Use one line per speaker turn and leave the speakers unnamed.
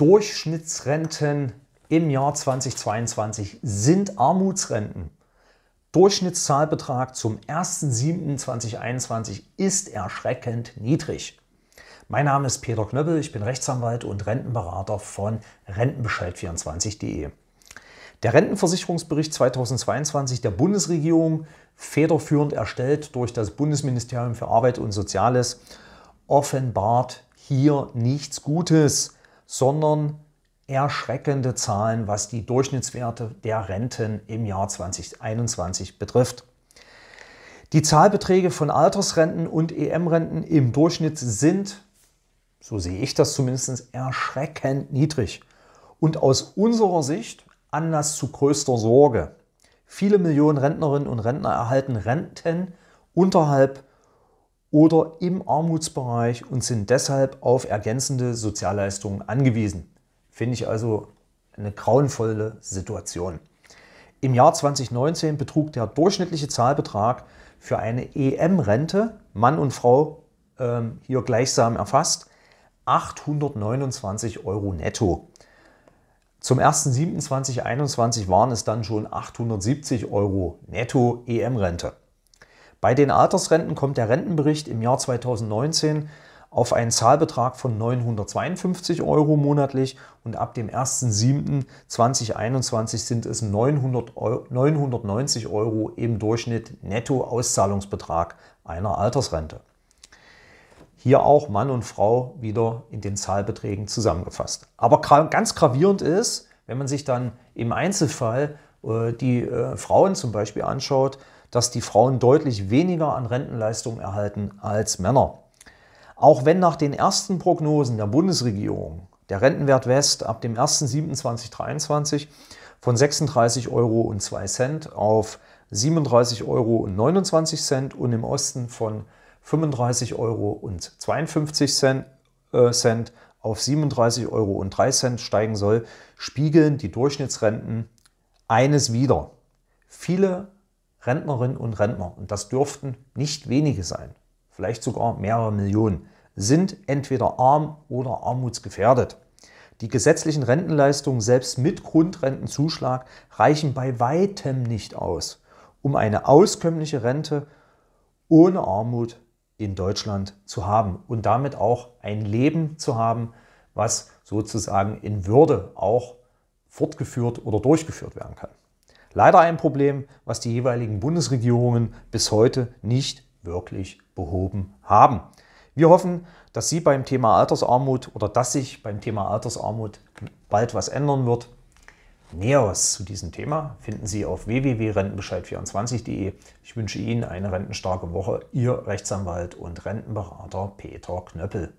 Durchschnittsrenten im Jahr 2022 sind Armutsrenten. Durchschnittszahlbetrag zum 1.7.2021 ist erschreckend niedrig. Mein Name ist Peter Knöppel, ich bin Rechtsanwalt und Rentenberater von rentenbescheid24.de. Der Rentenversicherungsbericht 2022 der Bundesregierung, federführend erstellt durch das Bundesministerium für Arbeit und Soziales, offenbart hier nichts Gutes sondern erschreckende Zahlen, was die Durchschnittswerte der Renten im Jahr 2021 betrifft. Die Zahlbeträge von Altersrenten und EM-Renten im Durchschnitt sind, so sehe ich das zumindest, erschreckend niedrig und aus unserer Sicht Anlass zu größter Sorge. Viele Millionen Rentnerinnen und Rentner erhalten Renten unterhalb der oder im Armutsbereich und sind deshalb auf ergänzende Sozialleistungen angewiesen. Finde ich also eine grauenvolle Situation. Im Jahr 2019 betrug der durchschnittliche Zahlbetrag für eine EM-Rente, Mann und Frau ähm, hier gleichsam erfasst, 829 Euro netto. Zum 1.7.2021 waren es dann schon 870 Euro netto EM-Rente. Bei den Altersrenten kommt der Rentenbericht im Jahr 2019 auf einen Zahlbetrag von 952 Euro monatlich und ab dem 1.7.2021 sind es 990 Euro im Durchschnitt Netto-Auszahlungsbetrag einer Altersrente. Hier auch Mann und Frau wieder in den Zahlbeträgen zusammengefasst. Aber ganz gravierend ist, wenn man sich dann im Einzelfall äh, die äh, Frauen zum Beispiel anschaut, dass die Frauen deutlich weniger an Rentenleistung erhalten als Männer. Auch wenn nach den ersten Prognosen der Bundesregierung der Rentenwert West ab dem 1.7.2023 von 36,02 Euro auf 37,29 Euro und im Osten von 35,52 Euro äh, auf 37,03 Euro steigen soll, spiegeln die Durchschnittsrenten eines wieder. Viele Rentnerinnen und Rentner, und das dürften nicht wenige sein, vielleicht sogar mehrere Millionen, sind entweder arm oder armutsgefährdet. Die gesetzlichen Rentenleistungen selbst mit Grundrentenzuschlag reichen bei weitem nicht aus, um eine auskömmliche Rente ohne Armut in Deutschland zu haben und damit auch ein Leben zu haben, was sozusagen in Würde auch fortgeführt oder durchgeführt werden kann. Leider ein Problem, was die jeweiligen Bundesregierungen bis heute nicht wirklich behoben haben. Wir hoffen, dass Sie beim Thema Altersarmut oder dass sich beim Thema Altersarmut bald was ändern wird. Näheres zu diesem Thema finden Sie auf www.rentenbescheid24.de. Ich wünsche Ihnen eine rentenstarke Woche. Ihr Rechtsanwalt und Rentenberater Peter Knöppel.